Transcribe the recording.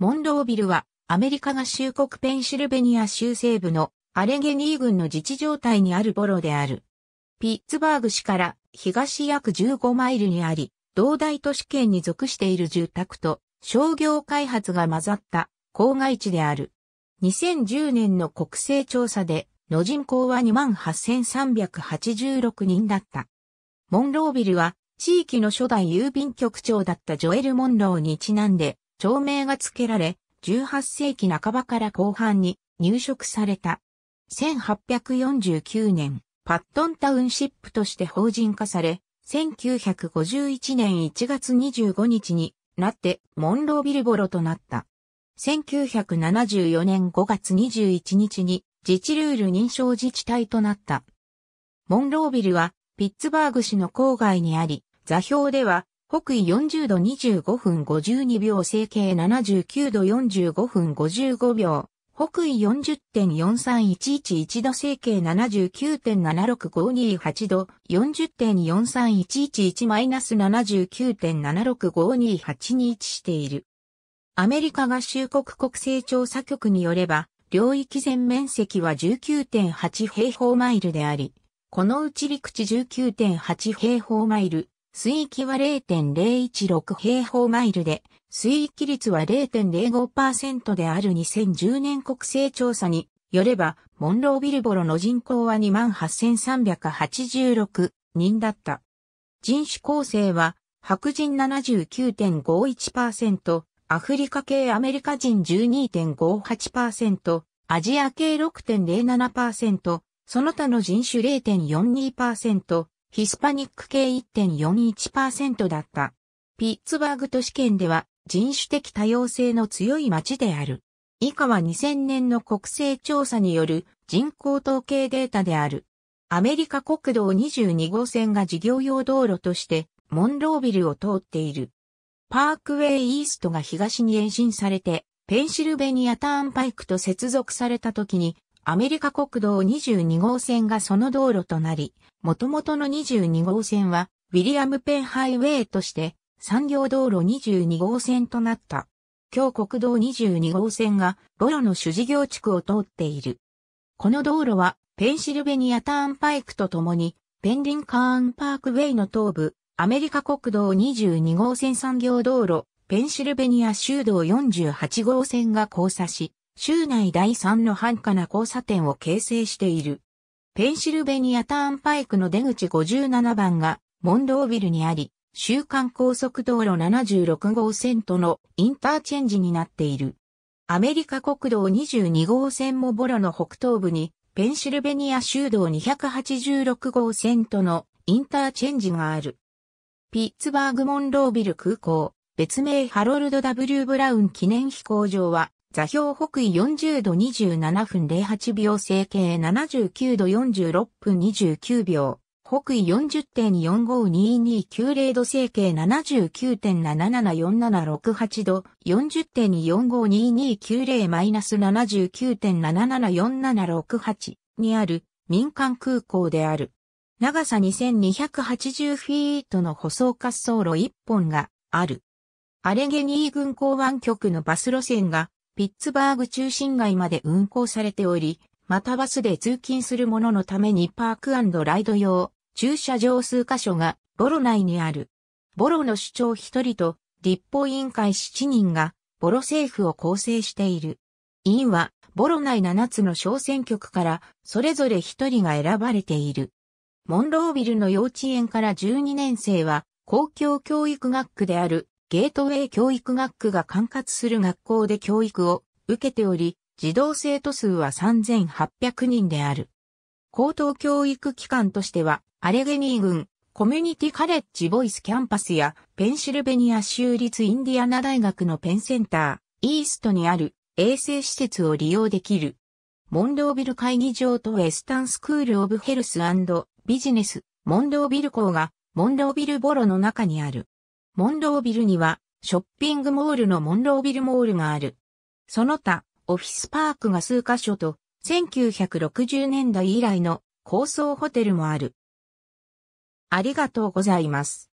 モンロービルは、アメリカ合衆国ペンシルベニア州西部のアレゲニー郡の自治状態にあるボロである。ピッツバーグ市から東約15マイルにあり、同大都市圏に属している住宅と商業開発が混ざった郊外地である。2010年の国勢調査で、の人口は28,386人だった。モンロービルは、地域の初代郵便局長だったジョエル・モンローにちなんで、町名が付けられ、18世紀半ばから後半に入植された。1849年、パットンタウンシップとして法人化され、1951年1月25日になってモンロービルボロとなった。1974年5月21日に自治ルール認証自治体となった。モンロービルはピッツバーグ市の郊外にあり、座標では北緯40度25分52秒、西形79度45分55秒、北緯40.43111度西形79.76528度40.43111-79.76528に位置している。アメリカ合衆国国勢調査局によれば、領域全面積は19.8平方マイルであり、このうち陸地19.8平方マイル、水域は0.016平方マイルで、水域率は0.05%である2010年国勢調査によれば、モンロービルボロの人口は28,386人だった。人種構成は、白人79.51%、アフリカ系アメリカ人12.58%、アジア系6.07%、その他の人種0.42%、ヒスパニック系1.41%だった。ピッツバーグ都市圏では人種的多様性の強い街である。以下は2000年の国勢調査による人口統計データである。アメリカ国道22号線が事業用道路としてモンロービルを通っている。パークウェイイーストが東に延伸されて、ペンシルベニアターンパイクと接続された時にアメリカ国道22号線がその道路となり、元々の22号線は、ウィリアムペンハイウェイとして、産業道路22号線となった。今日国道22号線が、ボロの主事業地区を通っている。この道路は、ペンシルベニアターンパイクと共に、ペンリンカーンパークウェイの東部、アメリカ国道22号線産業道路、ペンシルベニア州道48号線が交差し、州内第3の繁華な交差点を形成している。ペンシルベニアターンパイクの出口57番がモンロービルにあり、週間高速道路76号線とのインターチェンジになっている。アメリカ国道22号線もボロの北東部に、ペンシルベニア州道286号線とのインターチェンジがある。ピッツバーグ・モンロービル空港、別名ハロルド・ W・ ブラウン記念飛行場は、座標北緯40度27分08秒整形79度46分29秒。北緯40.452290度整形79.774768度40.452290 79.774768にある民間空港である。長さ2280フィートの舗装滑走路1本がある。アレゲニー軍港湾局のバス路線がピッツバーグ中心街まで運行されており、またバスで通勤する者のためにパークライド用駐車場数箇所がボロ内にある。ボロの主長1人と立法委員会7人がボロ政府を構成している。委員はボロ内7つの小選挙区からそれぞれ1人が選ばれている。モンロービルの幼稚園から12年生は公共教育学区であるゲートウェイ教育学区が管轄する学校で教育を受けており、児童生徒数は3800人である。高等教育機関としては、アレゲニー郡、コミュニティカレッジボイスキャンパスや、ペンシルベニア州立インディアナ大学のペンセンター、イーストにある衛生施設を利用できる。モンロービル会議場とウェスタンスクールオブヘルスビジネス、モンロービル校が、モンロービルボロの中にある。モンロービルには、ショッピングモールのモンロービルモールがある。その他、オフィスパークが数カ所と、1960年代以来の高層ホテルもある。ありがとうございます。